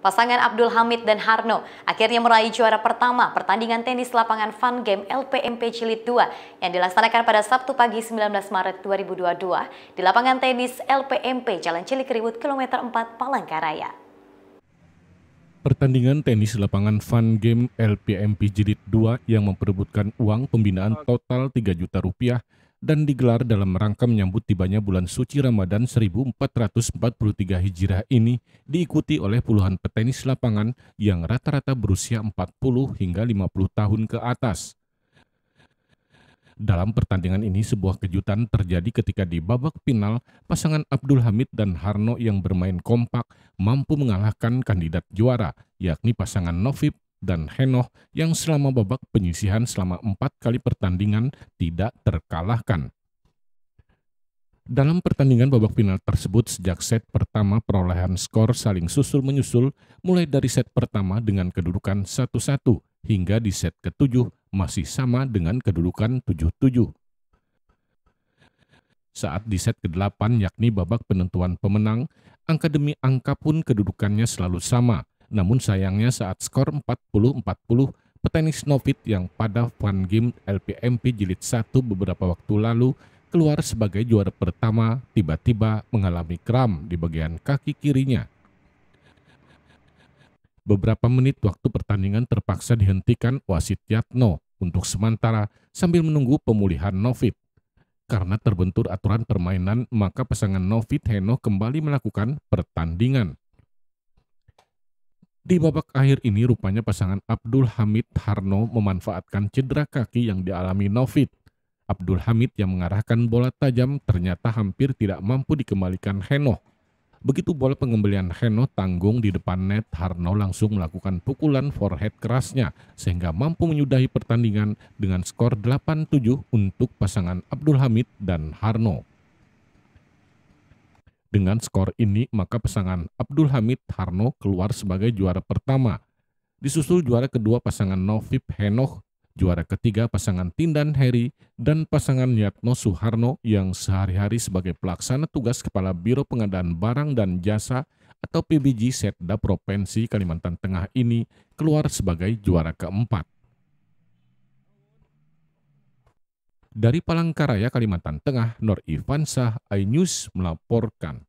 Pasangan Abdul Hamid dan Harno akhirnya meraih juara pertama pertandingan tenis lapangan Fun Game LPMP Jilid 2 yang dilaksanakan pada Sabtu pagi 19 Maret 2022 di lapangan tenis LPMP Jalan Cilikriwut, kilometer 4, Palangkaraya. Pertandingan tenis lapangan Fun Game LPMP Jilid 2 yang memperebutkan uang pembinaan total 3 juta rupiah dan digelar dalam rangka menyambut tibanya bulan suci Ramadan 1443 Hijrah ini diikuti oleh puluhan petenis lapangan yang rata-rata berusia 40 hingga 50 tahun ke atas. Dalam pertandingan ini sebuah kejutan terjadi ketika di babak final pasangan Abdul Hamid dan Harno yang bermain kompak mampu mengalahkan kandidat juara yakni pasangan Novib dan Henoch yang selama babak penyisihan selama empat kali pertandingan tidak terkalahkan. Dalam pertandingan babak final tersebut sejak set pertama perolehan skor saling susul-menyusul mulai dari set pertama dengan kedudukan 1-1 hingga di set ketujuh masih sama dengan kedudukan 7-7. Saat di set ke-8 yakni babak penentuan pemenang, angka demi angka pun kedudukannya selalu sama – namun sayangnya saat skor 40-40, petenis Novit yang pada Fun Game LPMP Jilid 1 beberapa waktu lalu keluar sebagai juara pertama tiba-tiba mengalami kram di bagian kaki kirinya. Beberapa menit waktu pertandingan terpaksa dihentikan wasit Yatno untuk sementara sambil menunggu pemulihan Novit. Karena terbentur aturan permainan, maka pasangan Novit Heno kembali melakukan pertandingan. Di babak akhir ini rupanya pasangan Abdul Hamid Harno memanfaatkan cedera kaki yang dialami Novit. Abdul Hamid yang mengarahkan bola tajam ternyata hampir tidak mampu dikembalikan Heno. Begitu bola pengembalian Heno tanggung di depan net, Harno langsung melakukan pukulan forehead kerasnya sehingga mampu menyudahi pertandingan dengan skor 8-7 untuk pasangan Abdul Hamid dan Harno. Dengan skor ini, maka pasangan Abdul Hamid Harno keluar sebagai juara pertama. Disusul juara kedua pasangan Novip Henoch, juara ketiga pasangan Tindan Heri, dan pasangan Yatno Suharno yang sehari-hari sebagai pelaksana tugas Kepala Biro Pengadaan Barang dan Jasa atau PBJ Setda Provinsi Kalimantan Tengah ini keluar sebagai juara keempat. Dari Palangkaraya, Kalimantan Tengah, Nur Ivansah, iNews melaporkan.